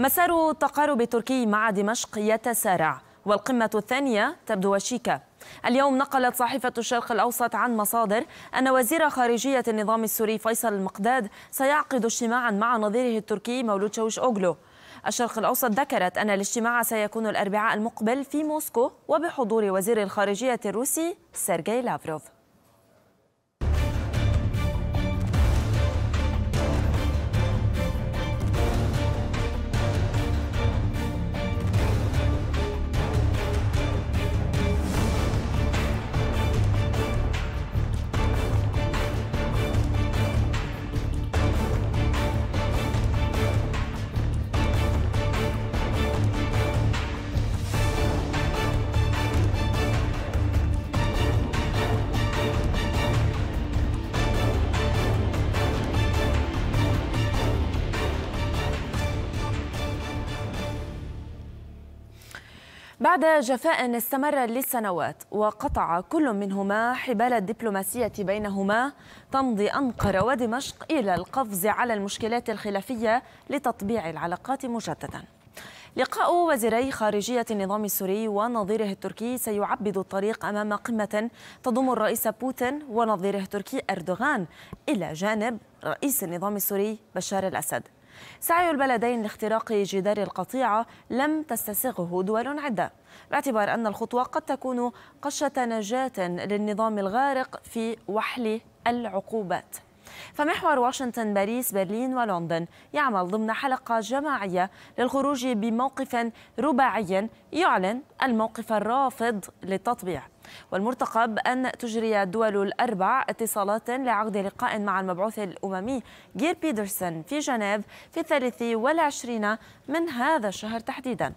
مسار تقارب تركي مع دمشق يتسارع والقمة الثانية تبدو وشيكة اليوم نقلت صحيفة الشرق الأوسط عن مصادر أن وزير خارجية النظام السوري فيصل المقداد سيعقد اجتماعا مع نظيره التركي مولود شوش أوغلو الشرق الأوسط ذكرت أن الاجتماع سيكون الأربعاء المقبل في موسكو وبحضور وزير الخارجية الروسي سيرجي لافروف بعد جفاء استمر لسنوات وقطع كل منهما حبال الدبلوماسية بينهما تمضي أنقرة ودمشق إلى القفز على المشكلات الخلافية لتطبيع العلاقات مجددا لقاء وزيري خارجية النظام السوري ونظيره التركي سيعبد الطريق أمام قمة تضم الرئيس بوتين ونظيره التركي أردوغان إلى جانب رئيس النظام السوري بشار الأسد سعي البلدين لاختراق جدار القطيعة لم تستسغه دول عدة باعتبار أن الخطوة قد تكون قشة نجاة للنظام الغارق في وحل العقوبات فمحور واشنطن باريس برلين ولندن يعمل ضمن حلقة جماعية للخروج بموقف رباعي يعلن الموقف الرافض للتطبيع والمرتقب أن تجري الدول الأربع اتصالات لعقد لقاء مع المبعوث الأممي جير بيدرسون في جنيف في الثالث والعشرين من هذا الشهر تحديدا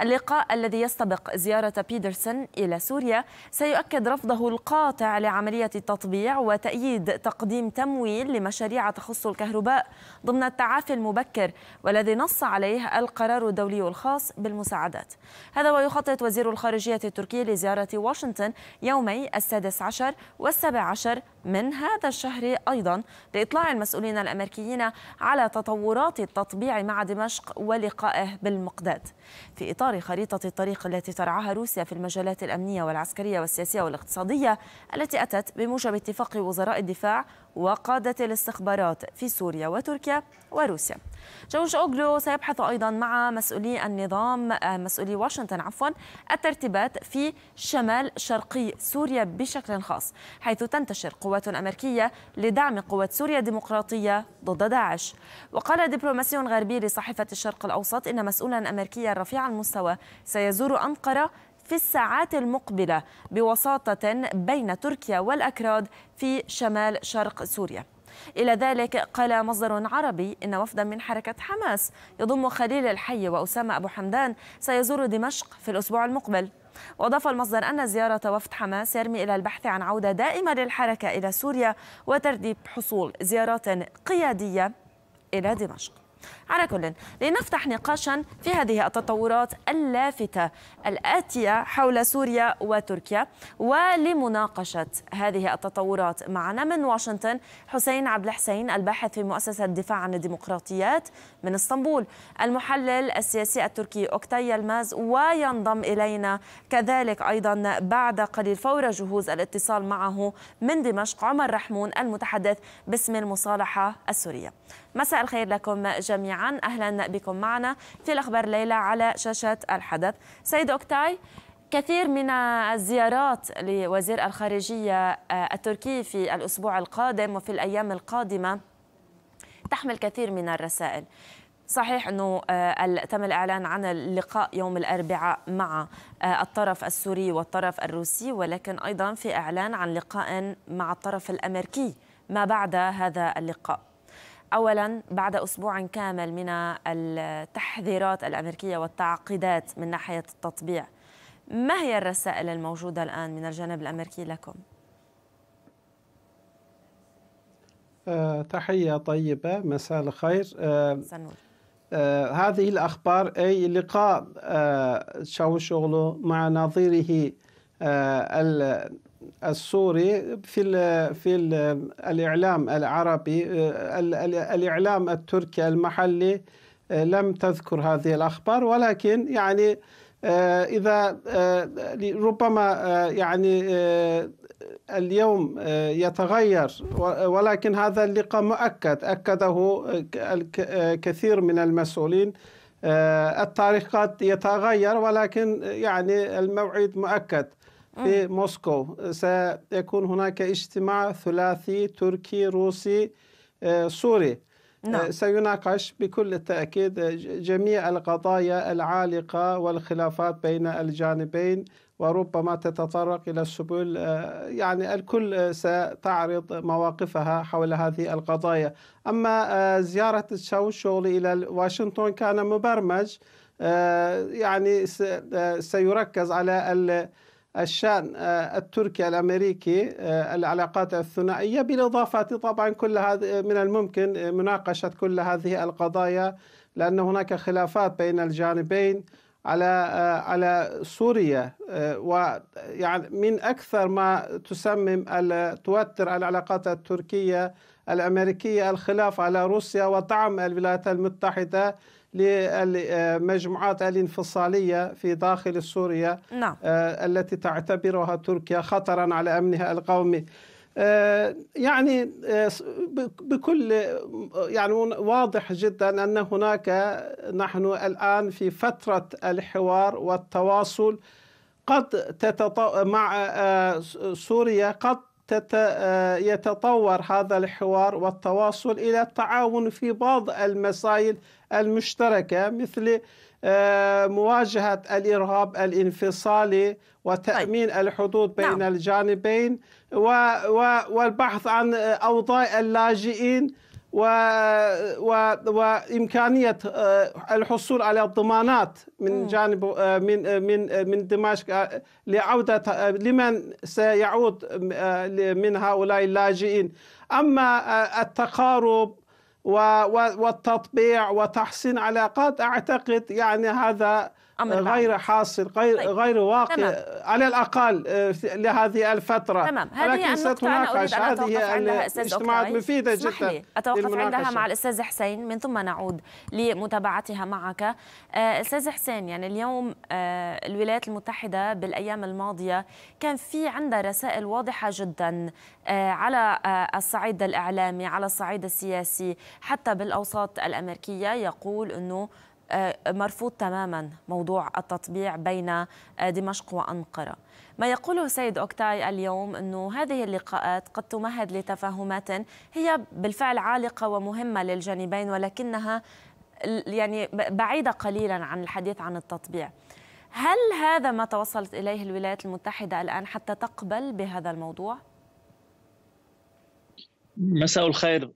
اللقاء الذي يستبق زيارة بيدرسون إلى سوريا سيؤكد رفضه القاطع لعملية التطبيع وتأييد تقديم تمويل لمشاريع تخص الكهرباء ضمن التعافي المبكر والذي نص عليه القرار الدولي الخاص بالمساعدات هذا ويخطط وزير الخارجية التركي لزيارة واشنطن يومي السادس عشر والسابع عشر من هذا الشهر أيضا لإطلاع المسؤولين الأمريكيين على تطورات التطبيع مع دمشق ولقائه بالمقداد في إطار خريطة الطريق التي ترعاها روسيا في المجالات الأمنية والعسكرية والسياسية والاقتصادية التي أتت بموجب اتفاق وزراء الدفاع وقادة الاستخبارات في سوريا وتركيا وروسيا جورج أوغلو سيبحث أيضا مع مسؤولي النظام آه، مسؤولي واشنطن عفوا الترتيبات في شمال شرقي سوريا بشكل خاص حيث تنتشر قوات قوات أمريكية لدعم قوات سوريا الديمقراطية ضد داعش وقال دبلوماسي غربي لصحيفة الشرق الأوسط إن مسؤولا أمريكيا رفيع المستوى سيزور أنقرة في الساعات المقبلة بوساطة بين تركيا والأكراد في شمال شرق سوريا إلى ذلك قال مصدر عربي إن وفدا من حركة حماس يضم خليل الحي وأسامة أبو حمدان سيزور دمشق في الأسبوع المقبل وأضاف المصدر أن زيارة وفد حماس يرمي إلى البحث عن عودة دائمة للحركة إلى سوريا وترتيب حصول زيارات قيادية إلى دمشق على كل لنفتح نقاشا في هذه التطورات اللافتة الآتية حول سوريا وتركيا ولمناقشة هذه التطورات معنا من واشنطن حسين عبد الحسين الباحث في مؤسسة الدفاع عن الديمقراطيات من اسطنبول المحلل السياسي التركي أوكتاي الماز وينضم إلينا كذلك أيضا بعد قليل فور جهوز الاتصال معه من دمشق عمر رحمون المتحدث باسم المصالحة السورية مساء الخير لكم جميعا أهلا بكم معنا في الأخبار ليلى على شاشة الحدث سيد أوكتاي كثير من الزيارات لوزير الخارجية آه، التركي في الأسبوع القادم وفي الأيام القادمة تحمل كثير من الرسائل صحيح انه آه، تم الاعلان عن اللقاء يوم الاربعاء مع آه، الطرف السوري والطرف الروسي ولكن ايضا في اعلان عن لقاء مع الطرف الامريكي ما بعد هذا اللقاء اولا بعد اسبوع كامل من التحذيرات الامريكيه والتعقيدات من ناحيه التطبيع ما هي الرسائل الموجوده الان من الجانب الامريكي لكم آه، تحيه طيبه مساء الخير آه، سنور. آه، هذه الأخبار أي لقاء آه شاوشوغلو مع نظيره السوري في الـ في الـ الاعلام العربي آه، الاعلام التركي المحلي آه، لم تذكر هذه الاخبار ولكن يعني آه، اذا ربما يعني اليوم يتغير ولكن هذا اللقاء مؤكد اكده الكثير من المسؤولين التاريخ قد يتغير ولكن يعني الموعد مؤكد في موسكو سيكون هناك اجتماع ثلاثي تركي روسي آه، سوري آه، نعم. سيناقش بكل تأكيد جميع القضايا العالقة والخلافات بين الجانبين وربما تتطرق إلى السبل آه، يعني الكل ستعرض مواقفها حول هذه القضايا أما زيارة تشاوشوغل إلى واشنطن كان مبرمج يعني سيركز على الشأن آه، التركي الأمريكي آه، العلاقات الثنائية بالإضافة طبعا كل هذا آه، من الممكن مناقشة كل هذه القضايا لأن هناك خلافات بين الجانبين على على سوريا ويعني من اكثر ما تسمم توتر العلاقات التركيه الامريكيه الخلاف على روسيا وطعم الولايات المتحده للمجموعات الانفصالية في داخل سوريا نعم. آه، التي تعتبرها تركيا خطرا على أمنها القومي آه، يعني آه، بكل يعني واضح جدا ان هناك نحن الان في فتره الحوار والتواصل قد تتط... مع سوريا قد آه، يتطور هذا الحوار والتواصل الى التعاون في بعض المسائل المشتركه مثل آه، مواجهه الارهاب الانفصالي وتامين طيب. الحدود بين نعم. الجانبين والبحث عن آه، اوضاع اللاجئين و... و... وامكانيه آه، الحصول على الضمانات من جانب آه، من آه، من من دمشق لعوده لمن سيعود من هؤلاء اللاجئين اما التقارب والتطبيع وتحسين علاقات اعتقد يعني هذا أمر غير حاصل غير طيب. غير واقع تمام. على الاقل آه، لهذه الفتره تمام هذه النقطه انا اريد ان هذه عندها مفيده جدا لي. اتوقف عندها مع الاستاذ حسين من ثم نعود لمتابعتها معك آه، استاذ حسين يعني اليوم آه، الولايات المتحده بالايام الماضيه كان في عندها رسائل واضحه جدا على الصعيد الاعلامي على الصعيد السياسي حتى بالأوساط الأمريكية يقول أنه آه، مرفوض تماما موضوع التطبيع بين آه، دمشق وأنقرة ما يقوله سيد أوكتاي اليوم أنه هذه اللقاءات قد تمهد لتفاهمات هي بالفعل عالقة ومهمة للجانبين ولكنها يعني بعيدة قليلا عن الحديث عن التطبيع هل هذا ما توصلت إليه الولايات المتحدة الآن حتى تقبل بهذا الموضوع؟ مساء الخير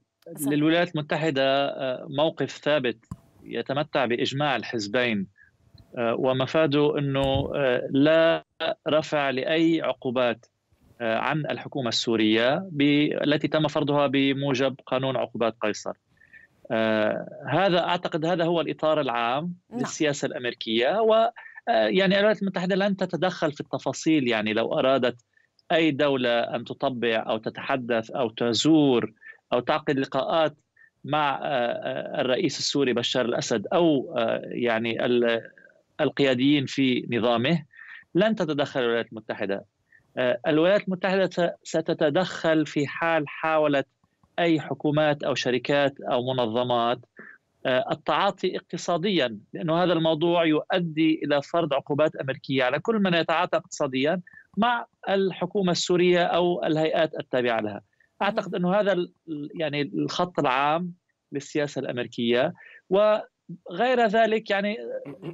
للولايات المتحدة آه، موقف ثابت يتمتع بإجماع الحزبين آه، ومفاده أنه آه، لا رفع لأي عقوبات عن الحكومة السورية التي تم فرضها بموجب قانون عقوبات قيصر هذا أعتقد هذا هو الإطار العام نعم. للسياسة الأمريكية و يعني الولايات المتحدة لن تتدخل في التفاصيل يعني لو أرادت أي دولة أن تطبع أو تتحدث أو تزور او تعقد لقاءات مع آه، آه، الرئيس السوري بشار الاسد او آه، يعني القياديين في نظامه لن تتدخل الولايات المتحده. الولايات المتحده ستتدخل في حال حاولت اي حكومات او شركات او منظمات التعاطي اقتصاديا لانه هذا الموضوع يؤدي الى فرض عقوبات امريكيه على يعني كل من يتعاطى اقتصاديا مع الحكومه السوريه او الهيئات التابعه لها. اعتقد انه هذا يعني الخط العام للسياسه الامريكيه وغير ذلك يعني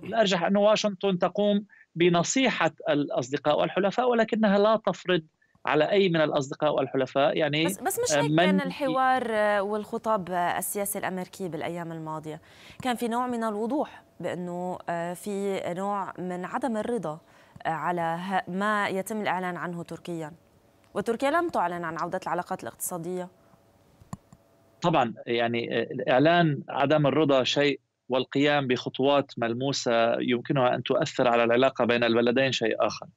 الارجح انه واشنطن تقوم بنصيحه الاصدقاء والحلفاء ولكنها لا تفرض على اي من الاصدقاء والحلفاء يعني بس, بس مش آه، هيك كان الحوار آه، والخطاب آه، السياسي الامريكي بالايام الماضيه كان في نوع من الوضوح بانه في نوع من عدم الرضا على ما يتم الاعلان عنه تركيا وتركيا لم تعلن عن عودة العلاقات الاقتصادية طبعا يعني إعلان عدم الرضا شيء والقيام بخطوات ملموسة يمكنها أن تؤثر على العلاقة بين البلدين شيء آخر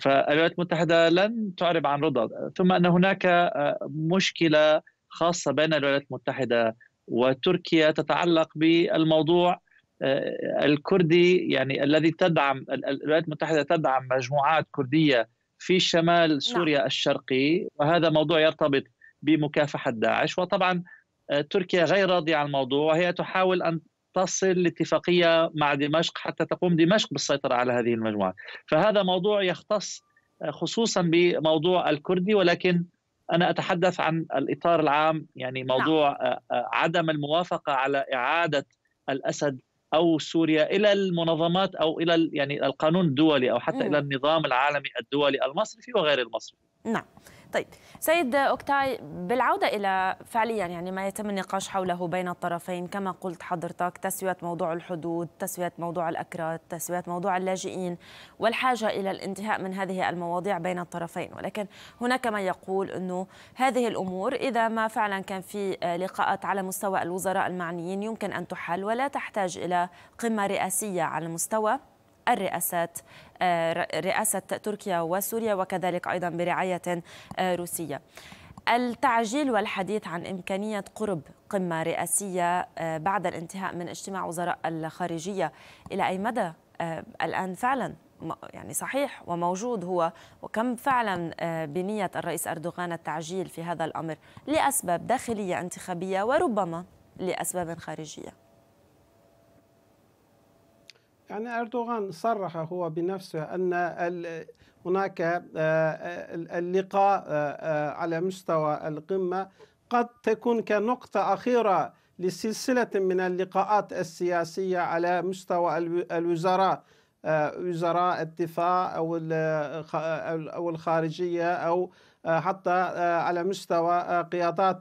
فالولايات المتحدة لن تعرب عن رضا ثم أن هناك آه، مشكلة خاصة بين الولايات المتحدة وتركيا تتعلق بالموضوع آه، الكردي يعني الذي تدعم الولايات المتحدة تدعم مجموعات كردية في شمال نعم. سوريا نعم. الشرقي وهذا موضوع يرتبط بمكافحه داعش وطبعا آه، تركيا غير راضيه عن الموضوع وهي تحاول ان تصل لاتفاقيه مع دمشق حتى تقوم دمشق بالسيطره على هذه المجموعة فهذا موضوع يختص آه، خصوصا بموضوع الكردي ولكن انا اتحدث عن الاطار العام يعني موضوع نعم. آه، عدم الموافقه على اعاده الاسد او سوريا الى المنظمات او الى يعني القانون الدولي او حتى م. الى النظام العالمي الدولي المصرفي وغير المصرفي. نعم. طيب سيد أوكتاي بالعودة إلى فعليا يعني ما يتم النقاش حوله بين الطرفين كما قلت حضرتك تسوية موضوع الحدود تسوية موضوع الأكراد تسوية موضوع اللاجئين والحاجة إلى الانتهاء من هذه المواضيع بين الطرفين ولكن هناك من يقول أنه هذه الأمور إذا ما فعلا كان في لقاءات على مستوى الوزراء المعنيين يمكن أن تحل ولا تحتاج إلى قمة رئاسية على مستوى الرئاسات آه، رئاسة تركيا وسوريا وكذلك أيضا برعاية آه، روسية التعجيل والحديث عن إمكانية قرب قمة رئاسية آه، بعد الانتهاء من اجتماع وزراء الخارجية إلى أي مدى الآن فعلا يعني صحيح وموجود هو وكم فعلا بنية الرئيس أردوغان التعجيل في هذا الأمر لأسباب داخلية انتخابية وربما لأسباب خارجية يعني أردوغان صرح هو بنفسه أن هناك آه، آه، اللقاء آه، على مستوى القمة قد تكون كنقطة أخيرة لسلسلة من اللقاءات السياسية على مستوى الوزراء وزراء الدفاع أو أو الخارجية أو حتى على مستوى قيادات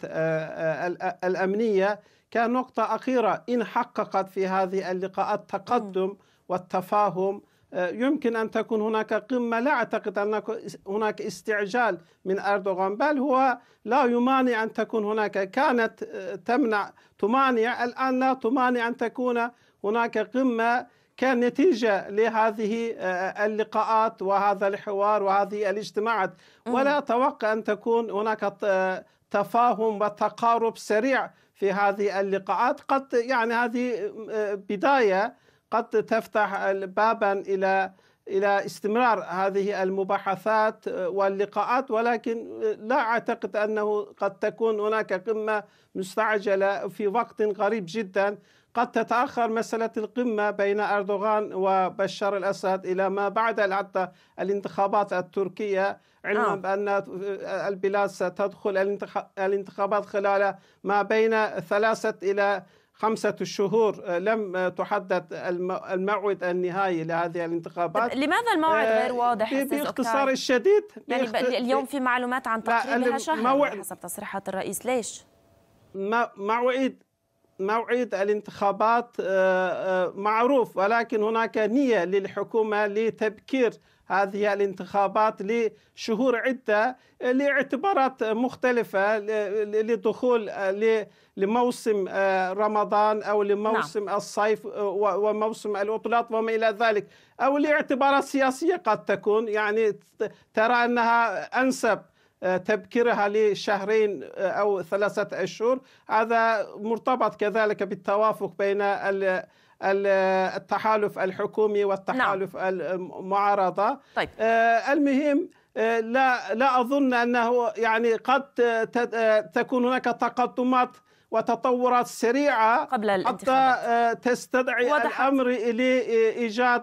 الأمنية كنقطة أخيرة إن حققت في هذه اللقاءات تقدم والتفاهم آه، يمكن أن تكون هناك قمة لا أعتقد أن هناك استعجال من أردوغان بل هو لا يمانع أن تكون هناك كانت آه، تمنع تمانع الآن لا تمانع أن تكون هناك قمة كنتيجة لهذه آه، اللقاءات وهذا الحوار وهذه الاجتماعات ولا أتوقع أن تكون هناك تفاهم وتقارب سريع في هذه اللقاءات قد يعني هذه بداية قد تفتح بابا الى الى استمرار هذه المباحثات واللقاءات ولكن لا اعتقد انه قد تكون هناك قمه مستعجله في وقت قريب جدا قد تتاخر مساله القمه بين اردوغان وبشار الاسد الى ما بعد حتى الانتخابات التركيه علما آه. بان البلاد ستدخل الانتخابات خلال ما بين ثلاثه الى خمسة شهور آه، لم آه، تحدد الموعد النهائي لهذه الانتخابات لماذا الموعد غير آه، واضح باختصار الشديد يعني اليوم في معلومات عن تقريبها شهر حسب تصريحات الرئيس ليش؟ موعد موعد الانتخابات آه، آه، معروف ولكن هناك نية للحكومة لتبكير هذه الانتخابات لشهور عدة لاعتبارات مختلفة لدخول آه، لموسم رمضان أو لموسم نعم. الصيف وموسم العطلات وما إلى ذلك أو لاعتبارات سياسية قد تكون يعني ترى أنها أنسب آه، تبكيرها لشهرين آه، أو ثلاثة أشهر هذا مرتبط كذلك بالتوافق بين التحالف الحكومي والتحالف نعم. المعارضة طيب. آه، المهم لا لا اظن انه يعني قد تكون هناك تقدمات وتطورات سريعه قبل الانتخابات. حتى تستدعي وضحت. الامر الى ايجاد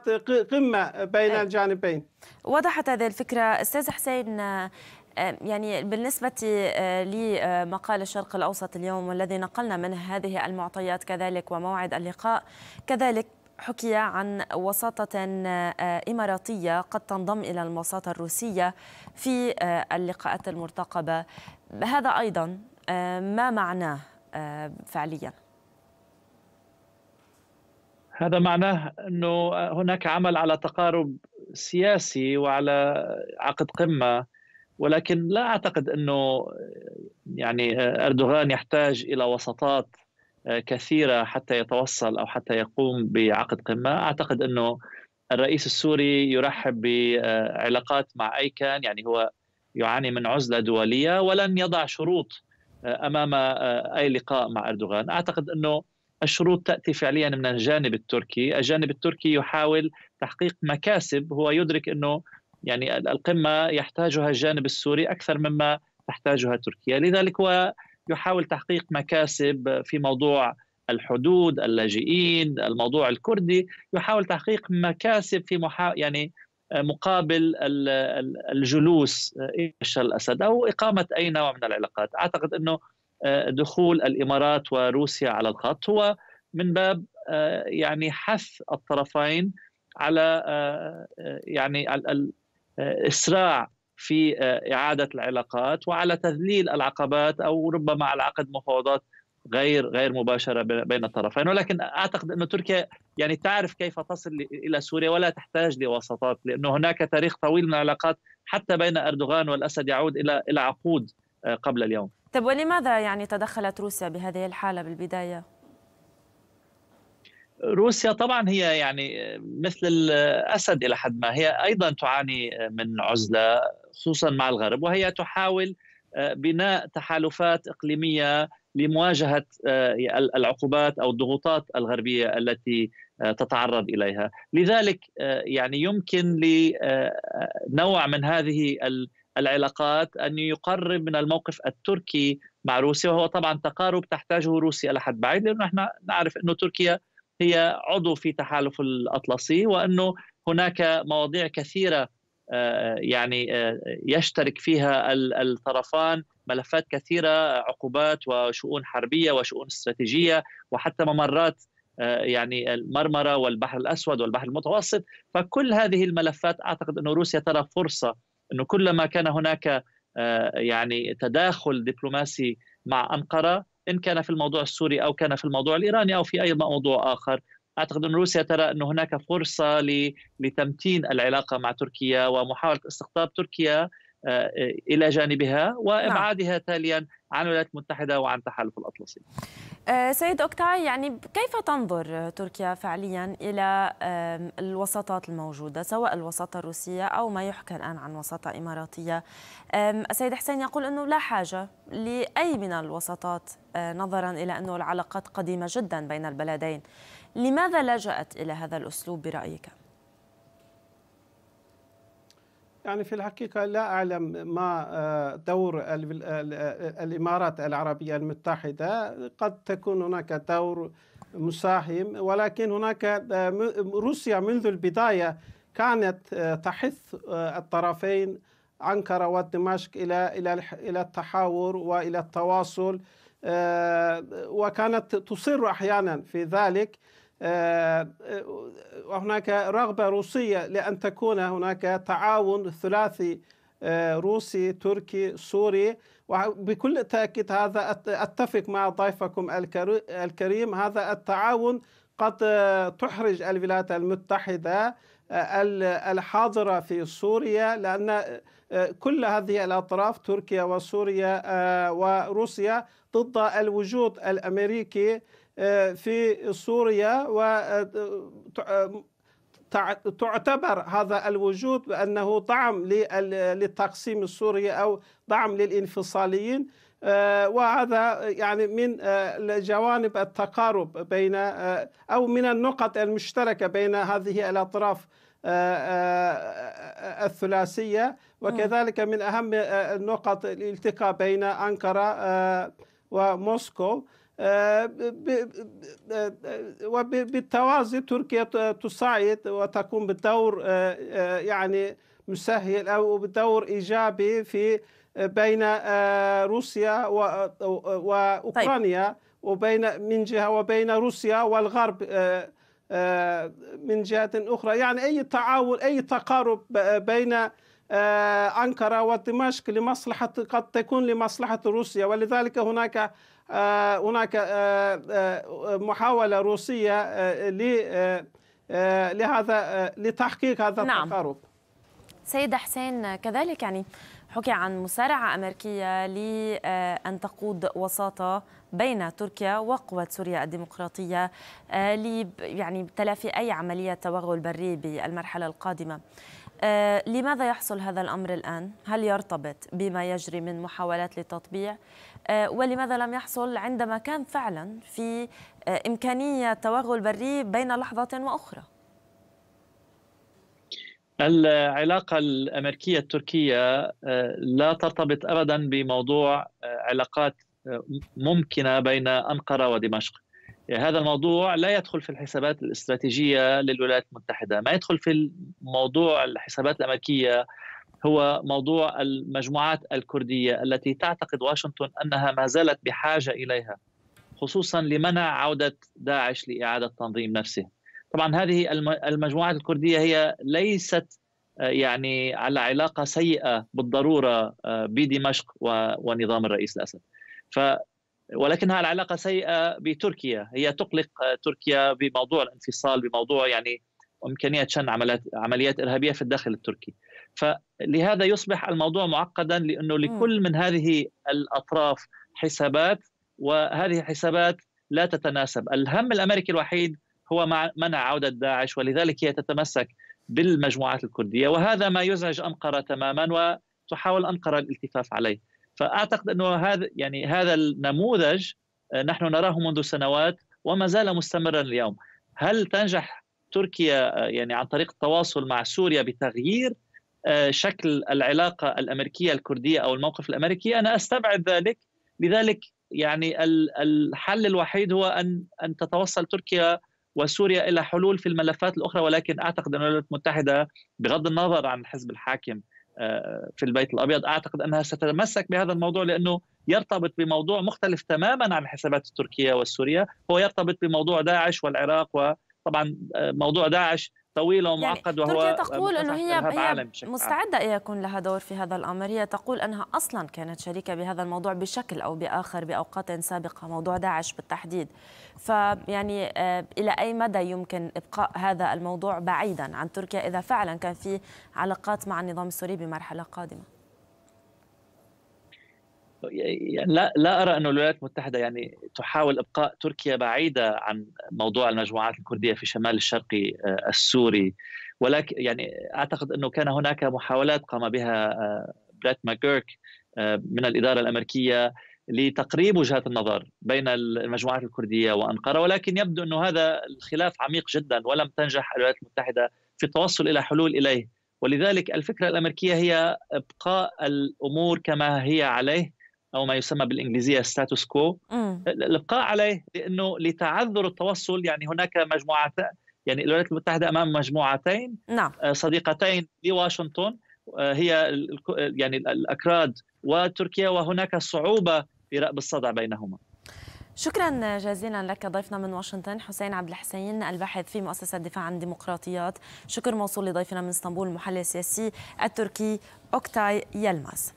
قمه بين أي. طيب. الجانبين. وضحت هذه الفكره استاذ حسين يعني بالنسبة آه، لمقال آه، الشرق الأوسط اليوم والذي نقلنا منه هذه المعطيات كذلك وموعد اللقاء كذلك حكي عن وساطة آه، إماراتية قد تنضم إلى الوساطة الروسية في اللقاءات المرتقبة هذا أيضا ما معناه فعليا هذا معناه أنه هناك عمل على تقارب سياسي وعلى عقد قمة ولكن لا اعتقد انه يعني اردوغان يحتاج الى وسطات آه، كثيره حتى يتوصل او حتى يقوم بعقد قمه، اعتقد انه الرئيس السوري يرحب بعلاقات مع اي كان يعني هو يعاني من عزله دوليه ولن يضع شروط آه، امام آه، اي لقاء مع اردوغان، اعتقد انه الشروط تاتي فعليا من الجانب التركي، الجانب التركي يحاول تحقيق مكاسب هو يدرك انه يعني القمة يحتاجها الجانب السوري أكثر مما تحتاجها تركيا لذلك هو يحاول تحقيق مكاسب في موضوع الحدود اللاجئين الموضوع الكردي يحاول تحقيق مكاسب في محا... يعني مقابل الجلوس بشار الاسد او اقامه اي نوع من العلاقات، اعتقد انه آه، دخول الامارات وروسيا على الخط هو من باب آه، يعني حث الطرفين على آه، يعني آه، اسراع في آه، اعاده العلاقات وعلى تذليل العقبات او ربما على عقد مفاوضات غير غير مباشره بين الطرفين ولكن اعتقد انه تركيا يعني تعرف كيف تصل الى سوريا ولا تحتاج لوساطات لانه هناك تاريخ طويل من العلاقات حتى بين اردوغان والاسد يعود الى الى عقود آه، قبل اليوم. طب ولماذا يعني تدخلت روسيا بهذه الحاله بالبدايه؟ روسيا طبعا هي يعني مثل الاسد الى حد ما هي ايضا تعاني من عزله خصوصا مع الغرب وهي تحاول آه، بناء تحالفات اقليميه لمواجهه آه، العقوبات او الضغوطات الغربيه التي آه، تتعرض اليها، لذلك يعني يمكن لنوع من هذه العلاقات ان يقرب من الموقف التركي مع روسيا وهو طبعا تقارب تحتاجه روسيا الى حد بعيد لانه نحن نعرف انه تركيا هي عضو في تحالف الاطلسي وانه هناك مواضيع كثيره آه، يعني آه، يشترك فيها الطرفان ملفات كثيره عقوبات وشؤون حربيه وشؤون استراتيجيه وحتى ممرات آه، يعني المرمره والبحر الاسود والبحر المتوسط فكل هذه الملفات اعتقد ان روسيا ترى فرصه انه كلما كان هناك يعني تداخل دبلوماسي مع انقره ان كان في الموضوع السوري او كان في الموضوع الايراني او في اي موضوع اخر اعتقد ان روسيا ترى ان هناك فرصه لتمتين العلاقه مع تركيا ومحاوله استقطاب تركيا آه، الى جانبها نعم. وابعادها تاليا عن الولايات المتحده وعن تحالف الاطلسي. آه، سيد أكتاي يعني كيف تنظر تركيا فعليا إلى الوساطات الموجودة سواء الوساطة الروسية أو ما يحكى الآن عن وساطة إماراتية السيد حسين يقول أنه لا حاجة لأي من الوساطات آه، نظرا إلى أنه العلاقات قديمة جدا بين البلدين لماذا لجأت إلى هذا الأسلوب برأيك؟ يعني في الحقيقة لا أعلم ما آه، دور الإمارات العربية المتحدة قد تكون هناك دور مساهم ولكن هناك آه، روسيا منذ البداية كانت آه، تحث الطرفين أنقرة ودمشق إلى إلى إلى التحاور وإلى التواصل وكانت تصر أحيانا في ذلك وهناك آه، آه، رغبة روسية لأن تكون هناك تعاون ثلاثي آه، روسي تركي سوري وبكل تأكيد هذا أتفق مع ضيفكم الكريم هذا التعاون قد تحرج الولايات المتحدة الحاضرة في سوريا لأن كل هذه الأطراف تركيا وسوريا وروسيا ضد الوجود الأمريكي في سوريا آه، آه، تعتبر هذا الوجود بأنه دعم للتقسيم السوري أو دعم للانفصاليين آه، وهذا يعني من جوانب التقارب بين أو من النقط المشتركة بين هذه الأطراف الثلاثية وكذلك من أهم النقط الالتقاء بين أنقرة وموسكو آه، آه، آه، وبالتوازي تركيا تساعد وتقوم بالدور يعني مسهل او بدور ايجابي في بين روسيا طيب. واوكرانيا وبين من جهه وبين روسيا والغرب من جهه اخرى يعني اي تعاون اي تقارب بين انقره ودمشق لمصلحه قد تكون لمصلحه روسيا ولذلك هناك آه، هناك آه، آه، محاولة روسية لهذا لتحقيق هذا نعم. التقارب سيد حسين كذلك يعني حكي عن مسارعة أمريكية لأن تقود وساطة بين تركيا وقوة سوريا الديمقراطية ل يعني تلافي أي عملية توغل بري بالمرحلة القادمة آه، لماذا يحصل هذا الأمر الآن؟ هل يرتبط بما يجري من محاولات للتطبيع؟ آه، ولماذا لم يحصل عندما كان فعلا في آه، إمكانية توغل بري بين لحظة وأخرى؟ العلاقة الأمريكية التركية لا ترتبط أبدا بموضوع علاقات ممكنة بين أنقرة ودمشق هذا الموضوع لا يدخل في الحسابات الاستراتيجية للولايات المتحدة ما يدخل في موضوع الحسابات الأمريكية هو موضوع المجموعات الكردية التي تعتقد واشنطن أنها ما زالت بحاجة إليها خصوصا لمنع عودة داعش لإعادة تنظيم نفسه طبعا هذه المجموعات الكردية هي ليست آه، يعني على علاقة سيئة بالضرورة آه، بدمشق ونظام الرئيس الأسد ف ولكنها العلاقه سيئه بتركيا هي تقلق تركيا بموضوع الانفصال بموضوع يعني امكانيه شن عمليات عمليات ارهابيه في الداخل التركي فلهذا يصبح الموضوع معقدا لانه لكل من هذه الاطراف حسابات وهذه الحسابات لا تتناسب الهم الامريكي الوحيد هو منع عوده داعش ولذلك هي تتمسك بالمجموعات الكرديه وهذا ما يزعج انقره تماما وتحاول انقره الالتفاف عليه فاعتقد انه هذا يعني هذا النموذج آه، نحن نراه منذ سنوات وما زال مستمرا اليوم هل تنجح تركيا آه، يعني عن طريق التواصل مع سوريا بتغيير آه، شكل العلاقة الأمريكية الكردية أو الموقف الأمريكي أنا أستبعد ذلك لذلك يعني الحل الوحيد هو أن أن تتوصل تركيا وسوريا إلى حلول في الملفات الأخرى ولكن أعتقد أن الولايات المتحدة بغض النظر عن الحزب الحاكم في البيت الابيض اعتقد انها ستتمسك بهذا الموضوع لانه يرتبط بموضوع مختلف تماما عن الحسابات التركيه والسوريه، هو يرتبط بموضوع داعش والعراق وطبعا آه، موضوع داعش طويله ومعقده يعني تركيا تقول انه هي هي مستعده ان يكون لها دور في هذا الامر هي تقول انها اصلا كانت شريكه بهذا الموضوع بشكل او باخر باوقات سابقه موضوع داعش بالتحديد فيعني آه، الى اي مدى يمكن ابقاء هذا الموضوع بعيدا عن تركيا اذا فعلا كان في علاقات مع النظام السوري بمرحله قادمه يعني لا لا ارى ان الولايات المتحده يعني تحاول ابقاء تركيا بعيده عن موضوع المجموعات الكرديه في شمال الشرقي آه، السوري ولكن يعني اعتقد انه كان هناك محاولات قام بها آه، بريت ماكيرك آه، من الاداره الامريكيه لتقريب وجهات النظر بين المجموعات الكرديه وانقره ولكن يبدو انه هذا الخلاف عميق جدا ولم تنجح الولايات المتحده في التوصل الى حلول اليه ولذلك الفكره الامريكيه هي ابقاء الامور كما هي عليه او ما يسمى بالانجليزيه ستاتوس كو الابقاء عليه لانه لتعذر التوصل يعني هناك مجموعه يعني الولايات المتحده امام مجموعتين نعم. آه، صديقتين لواشنطن آه، هي يعني الاكراد وتركيا وهناك صعوبه في رأب الصدع بينهما شكرا جزيلا لك ضيفنا من واشنطن حسين عبد الحسين الباحث في مؤسسه الدفاع عن الديمقراطيات شكر موصول لضيفنا من اسطنبول المحلل السياسي التركي اوكتاي يلماس